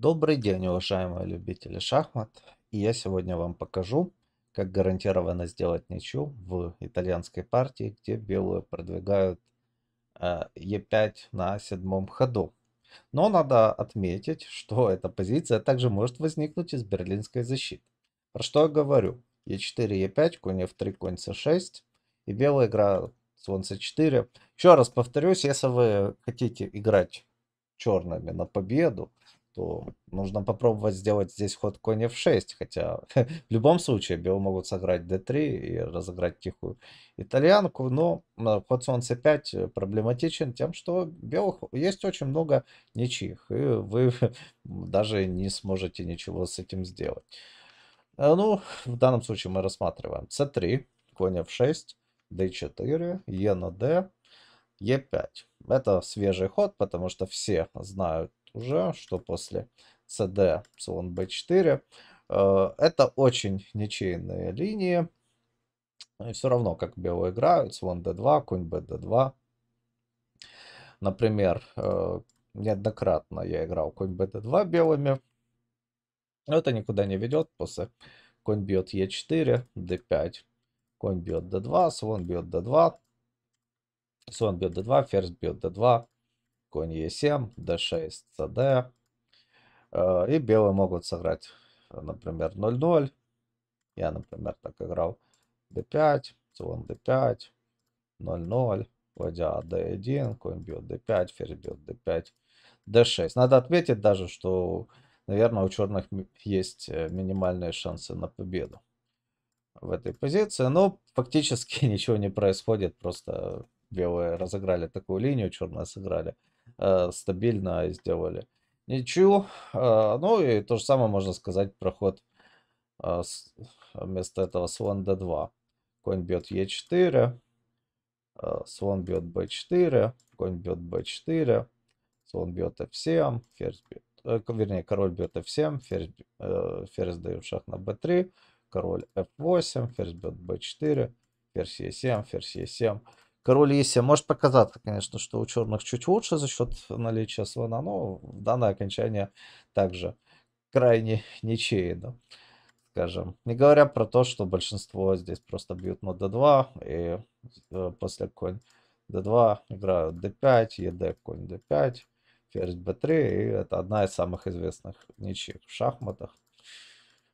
Добрый день, уважаемые любители шахмат! И я сегодня вам покажу, как гарантированно сделать ничью в итальянской партии, где белые продвигают э, Е5 на седьмом ходу. Но надо отметить, что эта позиция также может возникнуть из берлинской защиты. Про что я говорю? Е4, Е5, конь F3, конь С6 и белые играют слон С4. Еще раз повторюсь, если вы хотите играть черными на победу, то нужно попробовать сделать здесь ход конь f6, хотя в любом случае белые могут сыграть d3 и разыграть тихую итальянку, но э, ход слон c5 проблематичен тем, что белых есть очень много ничьих, и вы даже не сможете ничего с этим сделать. Э, ну, в данном случае мы рассматриваем c3, конь f6, d4, e на d, e5. Это свежий ход, потому что все знают уже, что после cd слон b4. Это очень ничейные линии. И все равно, как белые играют, слон d2, конь bd2. Например, э, неоднократно я играл конь bd2 белыми. Но это никуда не ведет. После конь бьет e4, d5, конь бьет d2, слон бьет d2, слон бьет d2, ферзь бьет d2, конь Е7, d6, cd. И белые могут сыграть, э, например, 0-0. Я, например, так играл d5, слон d5, 0-0, ладья d1, конь бьет d5, ферзь бьет d5, d6. Надо отметить даже, что, наверное, у черных есть э, минимальные шансы на победу в этой позиции. Но фактически ничего не происходит, просто белые разыграли такую линию, черные сыграли Э, стабильно сделали. Ничью. А, ну и то же самое можно сказать про ход а, вместо этого слон d2. Конь бьет e4. слон а, бьет b4. Конь бьет b4. Слон бьет f7. Ферзь бьет э, вернее, король бьет f7, ферзь, э, ферзь дает шах на b3, король f8, ферзь бьет b4, ферзь e7, ферзь e7. Король Ися а может показаться, конечно, что у черных чуть лучше за счет наличия слона, но данное окончание также крайне ничейно, скажем. Не говоря про то, что большинство здесь просто бьют на d2, и э, после конь d2 играют d5, ед конь d5, ферзь b3, и это одна из самых известных ничьих в шахматах.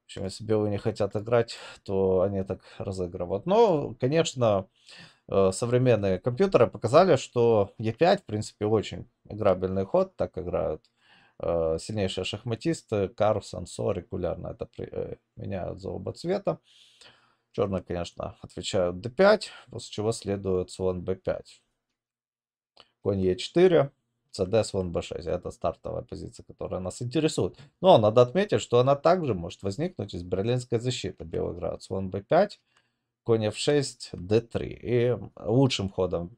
В общем, если белые не хотят играть, то они так разыгрывают. Но, конечно, Э, современные компьютеры показали, что e 5 в принципе, очень играбельный ход, так играют э, сильнейшие шахматисты, Карлсон, Со регулярно это при, э, меняют за оба цвета. Черные, конечно, отвечают d5, после чего следует слон b5. Конь e4, cd, слон b6. Это стартовая позиция, которая нас интересует. Но надо отметить, что она также может возникнуть из берлинской защиты. Белый играет слон b5, конь f6, d3. И лучшим ходом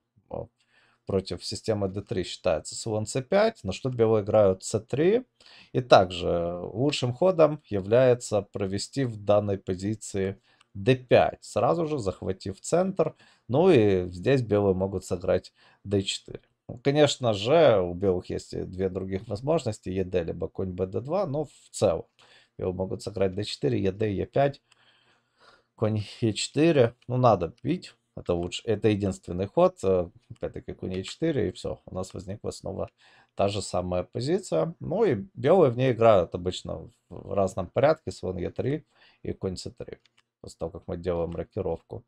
против системы d3 считается слон c5, на что белые играют c3. И также лучшим ходом является провести в данной позиции d5, сразу же захватив центр. Ну и здесь белые могут сыграть d4. Конечно же, у белых есть две других возможности, ед либо конь bd2, но в целом белые могут сыграть d4, ед, e5, Конь Е4. Ну, надо бить. Это лучше. Это единственный ход. Э, опять-таки, конь Е4, и все. У нас возникла снова та же самая позиция. Ну и белые в ней играют обычно в разном порядке. Слон Е3 и конь С3. После того, как мы делаем рокировку.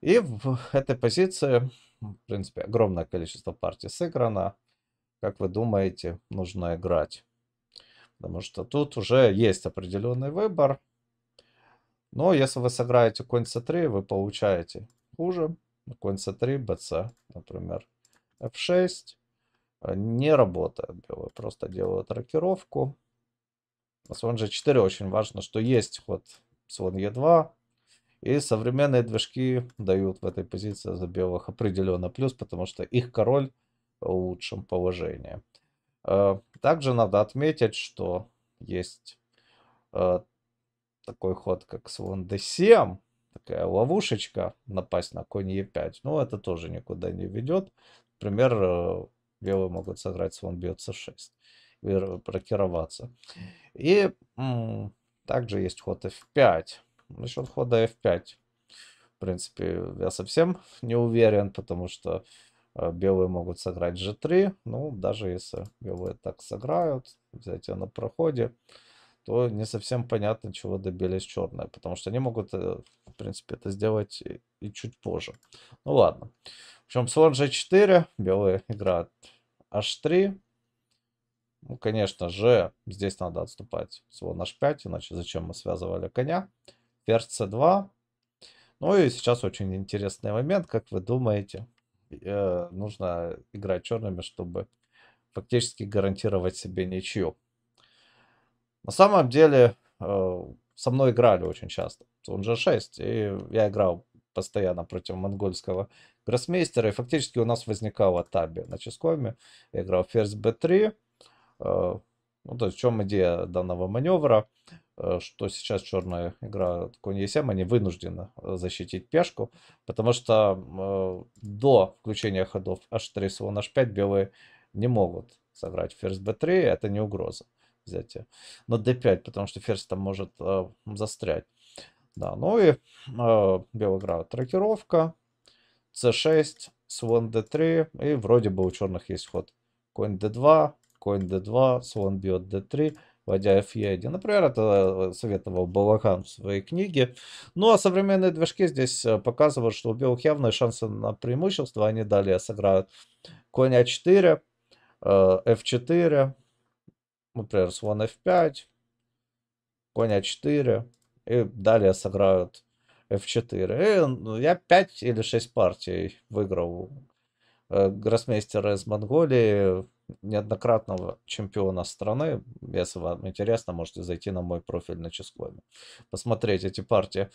И в этой позиции, в принципе, огромное количество партий сыграно. Как вы думаете, нужно играть? Потому что тут уже есть определенный выбор. Но если вы сыграете конь c3, вы получаете хуже. Конь c3, bc, например, f6. Э, не работает белые, просто делают рокировку. Слон g4 очень важно, что есть ход слон e2. И современные движки дают в этой позиции за белых определенно плюс, потому что их король в лучшем положении. Э, также надо отметить, что есть э, такой ход, как слон d7, такая ловушечка, напасть на конь e5, но ну, это тоже никуда не ведет. Например, э, белые могут сыграть слон бьет c6 и бракироваться. И также есть ход f5. Насчет хода f5, в принципе, я совсем не уверен, потому что э, белые могут сыграть g3. Ну, даже если белые так сыграют, взять ее на проходе, то не совсем понятно, чего добились черные, потому что они могут, э, в принципе, это сделать и чуть позже. Ну ладно. В общем, слон g4, белые играют h3. Ну, конечно же, здесь надо отступать слон h5, иначе зачем мы связывали коня. Ферзь c2. Ну и сейчас очень интересный момент, как вы думаете. Э, нужно играть черными, чтобы фактически гарантировать себе ничью. На самом деле, э, со мной играли очень часто. Он же 6, и я играл постоянно против монгольского гроссмейстера. И фактически у нас возникала таби на ческоме. Я играл ферзь b3. Э, ну, то есть, в чем идея данного маневра? Э, что сейчас черная игра конь e7, они вынуждены защитить пешку, потому что до включения ходов h3, слон h5 белые не могут сыграть ферзь b3, это не угроза взятие на d5, потому что ферзь там может э, застрять. Да, ну и э, а, Белград рокировка, c6, слон d3, и вроде бы у черных есть ход. Конь d2, конь d2, слон бьет d3, вводя f 1 Например, это советовал Балаган в своей книге. Ну а современные движки здесь а, показывают, что у белых явные шансы на преимущество. Они далее сыграют конь а4, f4, например, слон f5, коня 4, и далее сыграют f4. И ну, я 5 или 6 партий выиграл. Э, Гроссмейстер из Монголии, неоднократного чемпиона страны. Если вам интересно, можете зайти на мой профиль на Ческоме, посмотреть эти партии.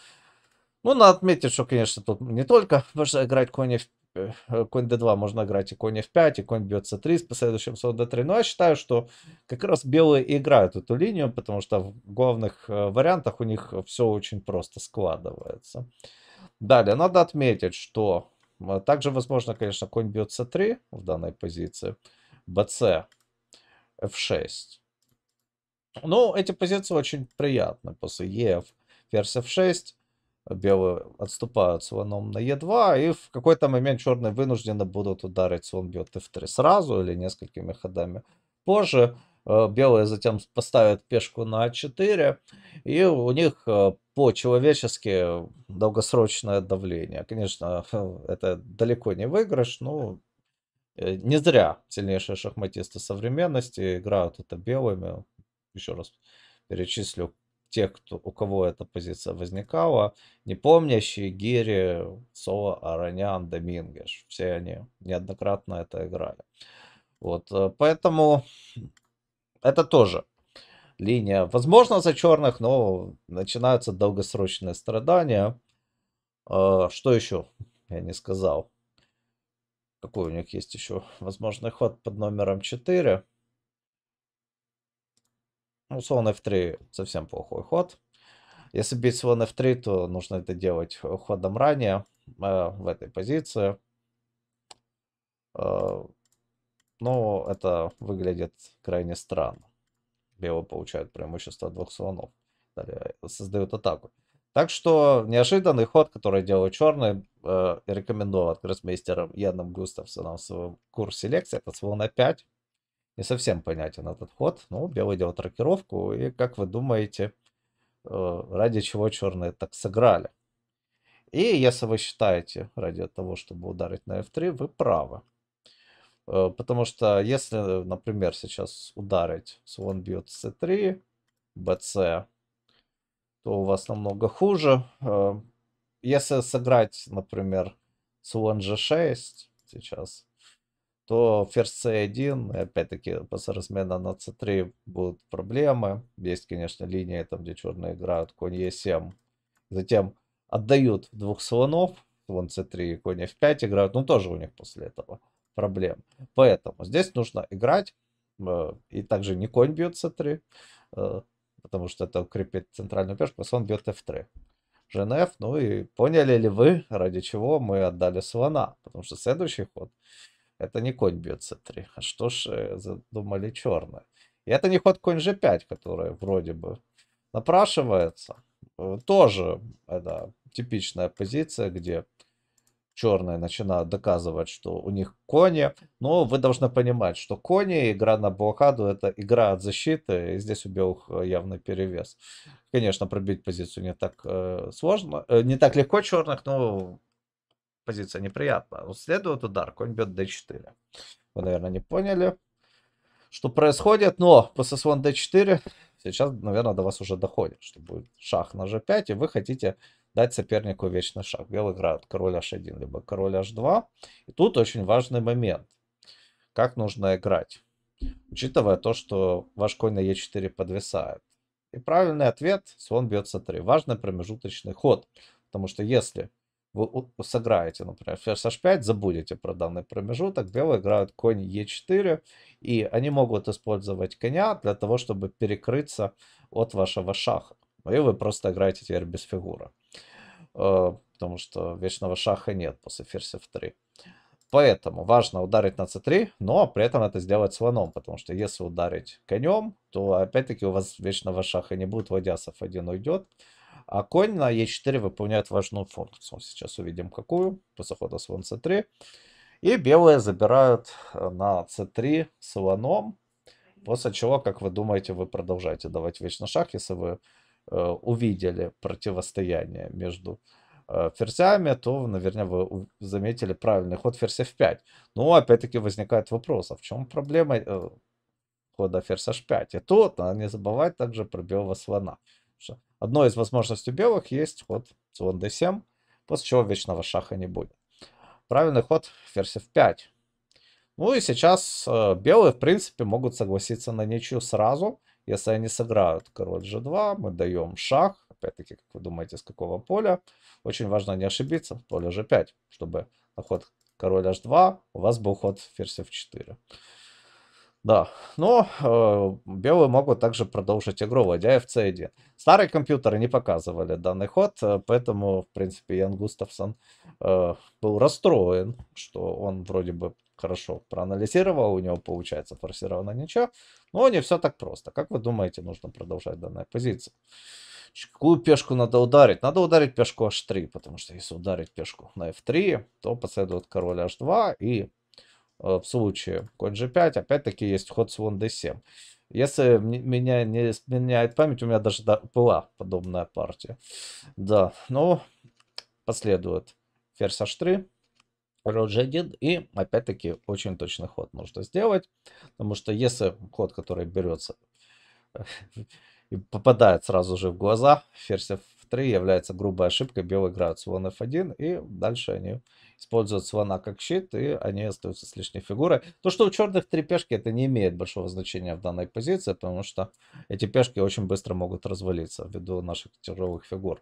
Ну, надо отметить, что, конечно, тут не только можно играть конь Э, конь d2 можно играть и конь f5, и конь бьет c3 с последующим слон d3. Но ну, я считаю, что как раз белые играют эту линию, потому что в главных э, вариантах у них все очень просто складывается. Далее, надо отметить, что э, также возможно, конечно, конь бьет c3 в данной позиции, bc, f6. Ну, эти позиции очень приятны после ef, ферзь f6, белые отступают слоном на Е2, и в какой-то момент черные вынуждены будут ударить слон бьет F3 сразу или несколькими ходами позже. Э, белые затем поставят пешку на А4, и у них э, по-человечески долгосрочное давление. Конечно, это далеко не выигрыш, но э, не зря сильнейшие шахматисты современности играют это белыми. Еще раз перечислю те кто, у кого эта позиция возникала, не помнящие Гири, Соло, Аранян, Домингеш. Все они неоднократно это играли. Вот, э, поэтому это тоже линия. Возможно, за черных, но начинаются долгосрочные страдания. А, что еще? Я не сказал. Какой у них есть еще возможный ход под номером 4. Ну, слон f3 совсем плохой ход. Если бить слон f3, то нужно это делать ходом ранее э, в этой позиции. Э, но это выглядит крайне странно. Белые получают преимущество двух слонов. Далее э, создают атаку. Так что неожиданный ход, который делают черные, э, рекомендован гроссмейстером Яном Густавсоном в своем курсе лекции, это слон А5 не совсем понятен этот ход. Ну, белый делал рокировку, и как вы думаете, э, ради чего черные так сыграли? И если вы считаете ради того, чтобы ударить на f3, вы правы. Э, потому что если, э, например, сейчас ударить слон бьет c3, bc, то у вас намного хуже. Если сыграть, например, слон g6 сейчас, то ферзь c1, опять-таки после размена на c3 будут проблемы. Есть, конечно, линия, там, где черные играют, конь e7. Затем отдают двух слонов, вон c3 и конь f5 играют. Ну, тоже у них после этого проблем. Поэтому здесь нужно играть. Э, и также не конь бьет c3, э, потому что это укрепит центральную пешку, а слон бьет f3. Женеф, ну и поняли ли вы, ради чего мы отдали слона? Потому что следующий ход это не конь бьет c3. А что ж э, задумали черные? И это не ход конь g5, который вроде бы напрашивается. Э, тоже это типичная позиция, где черные начинают доказывать, что у них кони. Но вы должны понимать, что кони, игра на блокаду, это игра от защиты. И здесь у белых э, явный перевес. Конечно, пробить позицию не так э, сложно, э, не так легко черных, но позиция неприятная, неприятна. Следует удар, конь бьет d4. Вы, наверное, не поняли, что происходит, но после слон d4 сейчас, наверное, до вас уже доходит, что будет шах на g5, и вы хотите дать сопернику вечный шаг. Белый играет король h1, либо король h2. И тут очень важный момент, как нужно играть, учитывая то, что ваш конь на e4 подвисает. И правильный ответ, слон бьет c3. А важный промежуточный ход, потому что если вы сыграете, например, ферзь h5, забудете про данный промежуток, белые играют конь e4, и они могут использовать коня для того, чтобы перекрыться от вашего шаха. И вы просто играете теперь без фигуры, э, потому что вечного шаха нет после ферзь f3. Поэтому важно ударить на c3, но при этом это сделать слоном, потому что если ударить конем, то опять-таки у вас вечного шаха не будет, ладья с f1 уйдет, а конь на Е4 выполняет важную функцию. Сейчас увидим какую. После хода слон c 3 И белые забирают э, на c 3 слоном. После чего, как вы думаете, вы продолжаете давать вечный шаг, если вы э, увидели противостояние между э, ферзями, то, наверное, вы заметили правильный ход ферзь f5. Ну, Но, опять-таки, возникает вопрос, а в чем проблема э, хода ферзь h5? И тут надо не забывать также про белого слона. что Одной из возможностей белых есть ход слон d7, после чего вечного шаха не будет. Правильный ход ферзь f5. Ну и сейчас э, белые, в принципе, могут согласиться на ничью сразу, если они сыграют король g2, мы даем шах, опять-таки, как вы думаете, с какого поля. Очень важно не ошибиться, в поле g5, чтобы на ход король h2 у вас был ход ферзь f4. Да, но э, белые могут также продолжить игру, вводя FC1. Старые компьютеры не показывали данный ход, э, поэтому, в принципе, Ян Густавсон э, был расстроен, что он вроде бы хорошо проанализировал, у него получается форсировано ничего, но не все так просто. Как вы думаете, нужно продолжать данную позицию? Какую пешку надо ударить? Надо ударить пешку h3, потому что если ударить пешку на f3, то последует король h2 и Э, в случае конь g5, опять-таки есть ход слон d7. Если меня не меняет память, у меня даже была подобная партия. Да, но ну, последует ферзь h3, Рож 1 и опять-таки очень точный ход нужно сделать, потому что если ход, который берется и попадает сразу же в глаза, ферзь f является грубой ошибкой. Белый играет слон f1, и дальше они используют слона как щит, и они остаются с лишней фигурой. То, что у черных три пешки, это не имеет большого значения в данной позиции, потому что эти пешки очень быстро могут развалиться ввиду наших тяжелых фигур.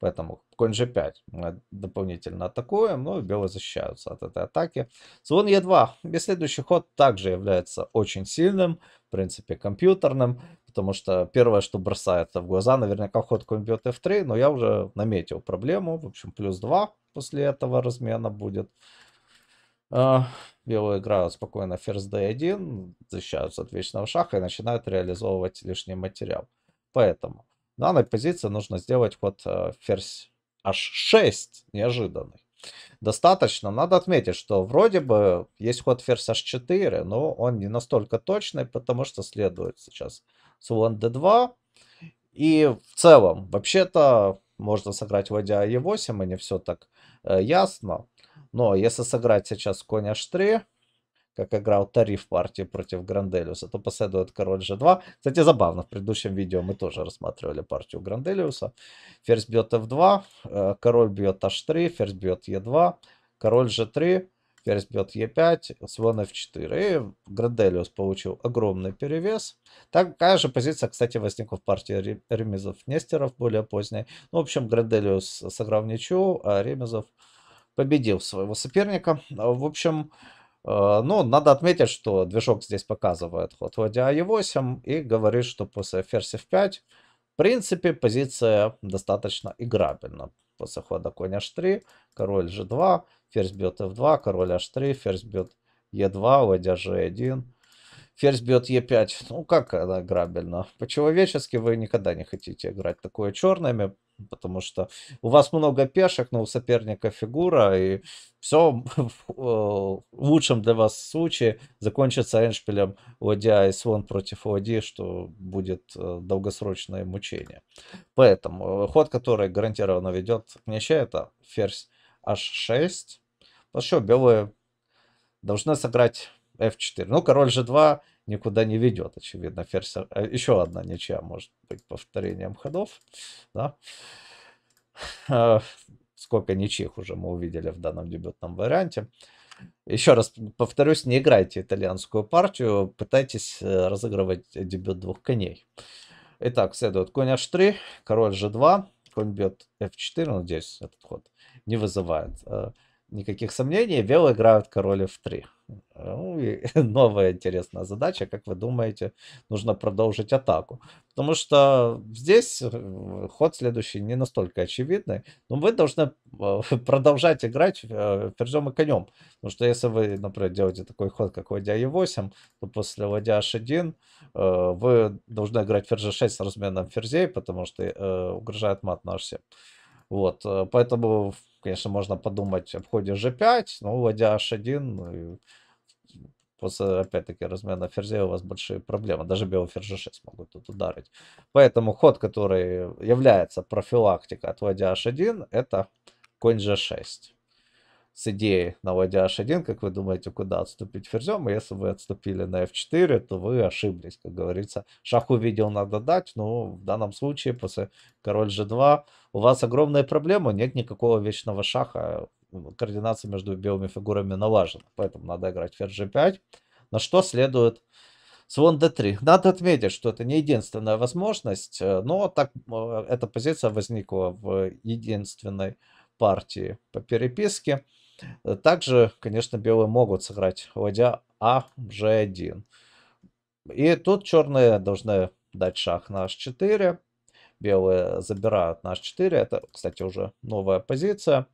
Поэтому конь g5 мы дополнительно атакуем, но ну белые защищаются от этой атаки. Слон e2. И следующий ход также является очень сильным, в принципе компьютерным потому что первое, что бросается в глаза, наверняка ход конь бьет f3, но я уже наметил проблему, в общем, плюс 2 после этого размена будет. А, Белые играют спокойно ферзь d1, защищаются от вечного шаха и начинают реализовывать лишний материал. Поэтому на данной позиции нужно сделать ход ферзь а, h6, неожиданный. Достаточно. Надо отметить, что вроде бы есть ход ферзь h4, но он не настолько точный, потому что следует сейчас слон d2. И в целом, вообще-то, можно сыграть ладья e8, и не все так э, ясно. Но если сыграть сейчас конь h3, как играл тариф партии против Гранделиуса, то последует король g2. Кстати, забавно, в предыдущем видео мы тоже рассматривали партию Гранделиуса. Ферзь бьет f2, э, король бьет h3, ферзь бьет e2, король g3. Ферзь бьет Е5, слон F4. И Граделиус получил огромный перевес. Такая же позиция, кстати, возникла в партии Ремезов Нестеров, более поздней. Ну, в общем, Граделиус сыграл ничью, а Ремезов победил своего соперника. В общем, э, ну, надо отметить, что движок здесь показывает ход ладья Е8 и говорит, что после ферзь F5, в принципе, позиция достаточно играбельна после хода конь h3, король g2, ферзь бьет f2, король h3, ферзь бьет e2, ладья g1. Ферзь бьет e5. Ну, как она грабельно. По-человечески вы никогда не хотите играть такое черными потому что у вас много пешек, но у соперника фигура, и все э, в лучшем для вас случае закончится эндшпилем ладья и слон против ладьи, а, что будет э, долгосрочное мучение. Поэтому э, ход, который гарантированно ведет к ничье, это ферзь h6. Потому что белые должны сыграть f4. Ну, король g2 никуда не ведет, очевидно. Ферзь... Э, Еще одна ничья может быть повторением ходов. Да? Э, сколько ничьих уже мы увидели в данном дебютном варианте. Еще раз повторюсь, не играйте итальянскую партию, пытайтесь э, разыгрывать дебют двух коней. Итак, следует конь h3, король g2, конь бьет f4, надеюсь, этот ход не вызывает никаких сомнений, белые играют король f3. Ну, и новая интересная задача, как вы думаете, нужно продолжить атаку. Потому что здесь э, ход следующий не настолько очевидный, но вы должны э, продолжать играть ферзем э, и конем. Потому что если вы, например, делаете такой ход, как ладья e8, то после ладья h1 вы должны играть ферзь 6 с разменом ферзей, потому что угрожает мат на h7. Вот, э, поэтому, конечно, можно подумать об ходе G5, но уводя H1, после, опять-таки, размена ферзей у вас большие проблемы. Даже белый ферзь G6 могут тут ударить. Поэтому ход, который является профилактикой, отводя H1, это конь G6 с идеей на ладья h1, как вы думаете, куда отступить ферзем, и если вы отступили на f4, то вы ошиблись, как говорится. Шаху видео надо дать, но в данном случае после король g2 у вас огромная проблема, нет никакого вечного шаха, координация между белыми фигурами налажена, поэтому надо играть ферзь g5, на что следует слон d3. Надо отметить, что это не единственная возможность, э, но так э, эта позиция возникла в единственной партии по переписке. Э, также, конечно, белые могут сыграть ладья А, G1. И тут черные должны дать шах на H4. Белые забирают на H4. Это, кстати, уже новая позиция.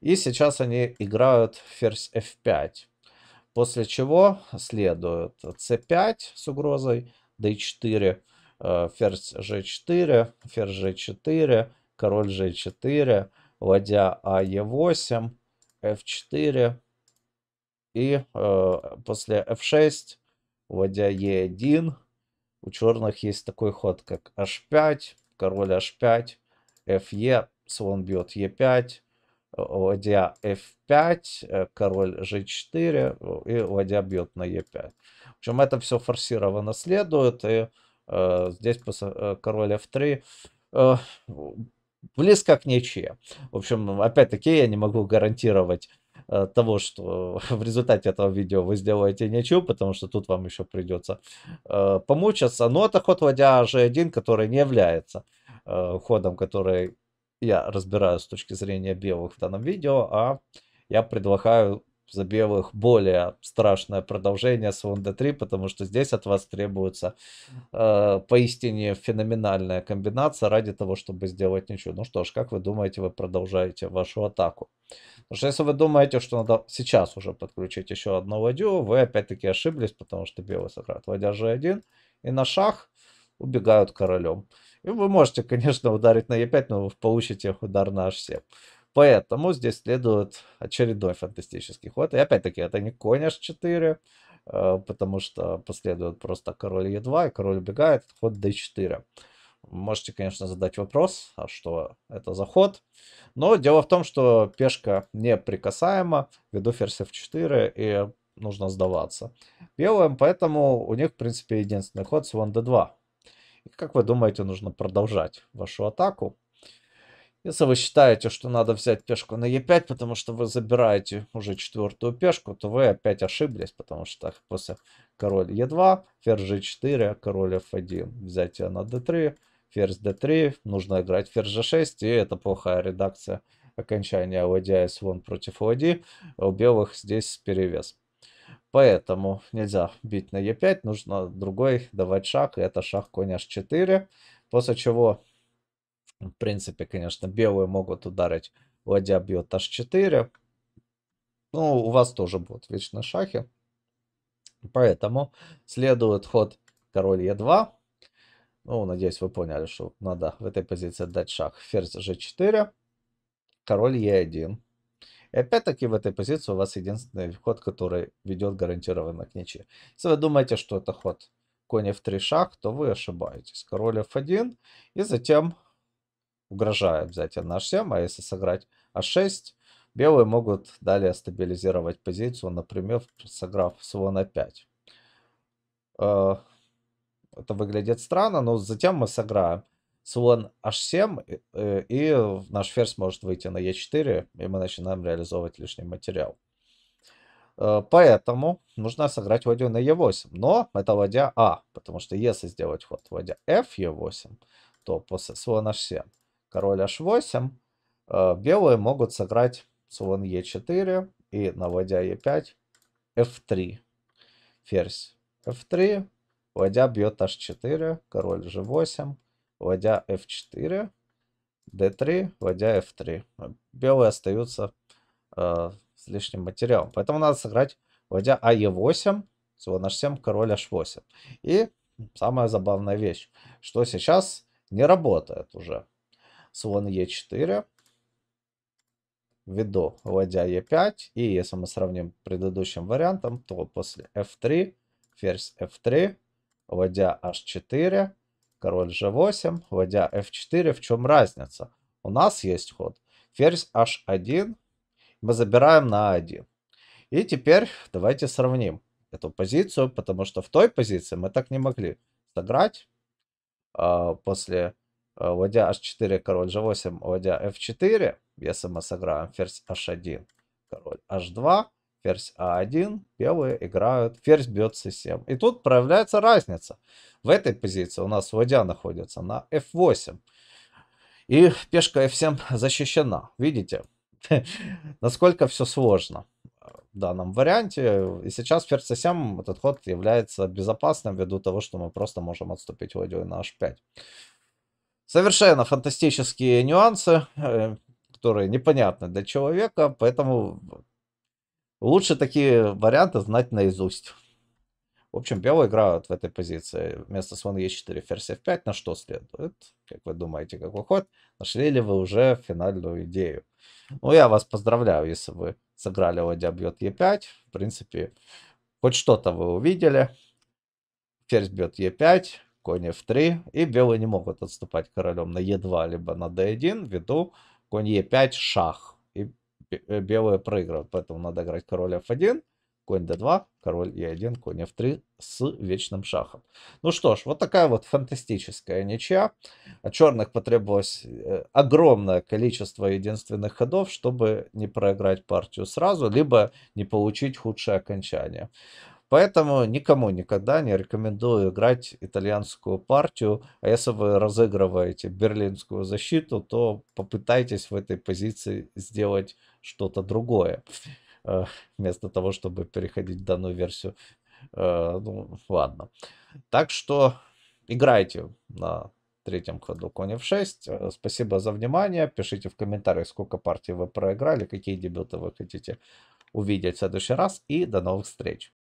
И сейчас они играют ферзь F5. После чего следует c5 с угрозой, d4, э, ферзь g4, ферзь g4, король g4, ладья а e8, f4 и э, после f6, вводя e1, у черных есть такой ход, как h5, король h5, fe, слон бьет e5, ладья f5, король g4 и ладья бьет на e5. общем это все форсировано следует, и э, здесь э, король f3 э, близко к ничье. В общем, ну, опять-таки, я не могу гарантировать э, того, что в результате этого видео вы сделаете ничью, потому что тут вам еще придется э, помучаться. Но это ход ладья g1, который не является э, ходом, который я разбираю с точки зрения белых в данном видео, а я предлагаю за белых более страшное продолжение Свонда 3, потому что здесь от вас требуется э, поистине феноменальная комбинация ради того, чтобы сделать ничего. Ну что ж, как вы думаете, вы продолжаете вашу атаку? Потому что если вы думаете, что надо сейчас уже подключить еще одно ладью, вы опять-таки ошиблись, потому что белый сыграет ладья g1, и на шах убегают королем. И вы можете, конечно, ударить на e5, но вы получите удар на h7. Поэтому здесь следует очередной фантастический ход. И опять-таки это не конь h4, а, потому что последует просто король e2, и король убегает, ход d4. Можете, конечно, задать вопрос, а что это за ход? Но дело в том, что пешка неприкасаема, ввиду ферзь f4, и нужно сдаваться. Белым, поэтому у них, в принципе, единственный ход свон d2. И как вы думаете, нужно продолжать вашу атаку? Если вы считаете, что надо взять пешку на Е5, потому что вы забираете уже четвертую пешку, то вы опять ошиблись, потому что так, после король Е2, ферзь G4, король F1, взятие на D3, ферзь D3, нужно играть ферзь G6, и это плохая редакция окончания ладья С1 против ладьи, у белых здесь перевес. Поэтому нельзя бить на Е5, нужно другой давать шаг, и это шаг конь H4, после чего ну, в принципе, конечно, белые могут ударить. Ладья бьет h4. Ну, у вас тоже будут вечно шахи. Поэтому следует ход король e2. Ну, надеюсь, вы поняли, что надо в этой позиции дать шах. Ферзь g4, король e1. И опять-таки в этой позиции у вас единственный ход, который ведет гарантированно к ничьи. Если вы думаете, что это ход конь f3 шах, то вы ошибаетесь. Король f1 и затем угрожая обязательно h7, а если сыграть h6, белые могут далее стабилизировать позицию, например, сыграв слон a5. Э, это выглядит странно, но затем мы сыграем слон h7, э, и наш ферзь может выйти на e4, и мы начинаем реализовывать лишний материал. Э, поэтому нужно сыграть ладью на e8, но это ладья а, потому что если сделать ход ладья f e8, то после слона h7 король h8, э, белые могут сыграть слон e4 и, наводя e5, f3. Ферзь f3, ладья бьет h4, король g8, ладья f4, d3, ладья f3. Белые остаются э, с лишним материалом. Поэтому надо сыграть ладья а e8, слон h7, король h8. И самая забавная вещь, что сейчас не работает уже слон Е4, ввиду ладья Е5. И если мы сравним с предыдущим вариантом, то после F3, ферзь F3, ладья H4, король G8, ладья F4. В чем разница? У нас есть ход. Ферзь H1 мы забираем на А1. И теперь давайте сравним эту позицию, потому что в той позиции мы так не могли сыграть а, после ладья э, h4, король g8, ладья f4. Если мы сыграем ферзь h1, король h2, ферзь a а 1 белые играют, ферзь бьет c7. И тут проявляется разница. В этой позиции у нас ладья находится на f8. И пешка f7 защищена. Видите, насколько все сложно э, в данном варианте. И сейчас ферзь c7 этот ход является безопасным ввиду того, что мы просто можем отступить ладью на h5. Совершенно фантастические нюансы, э, которые непонятны для человека, поэтому лучше такие варианты знать наизусть. В общем, белые играют в этой позиции. Вместо слон Е4, ферзь F5, на что следует? Как вы думаете, какой ход? Нашли ли вы уже финальную идею? Ну, я вас поздравляю, если вы сыграли ладья бьет Е5. В принципе, хоть что-то вы увидели. Ферзь бьет Е5 конь f3, и белые не могут отступать королем на e2, либо на d1, ввиду конь e5 шах, и э, белые проигрывают, поэтому надо играть король f1, конь d2, король e1, конь f3 с вечным шахом. Ну что ж, вот такая вот фантастическая ничья. От черных потребовалось э, огромное количество единственных ходов, чтобы не проиграть партию сразу, либо не получить худшее окончание. Поэтому никому никогда не рекомендую играть итальянскую партию. А если вы разыгрываете берлинскую защиту, то попытайтесь в этой позиции сделать что-то другое. Э, вместо того, чтобы переходить в данную версию. Э, ну, ладно. Так что играйте на третьем ходу конь f6. Спасибо за внимание. Пишите в комментариях, сколько партий вы проиграли, какие дебюты вы хотите увидеть в следующий раз. И до новых встреч.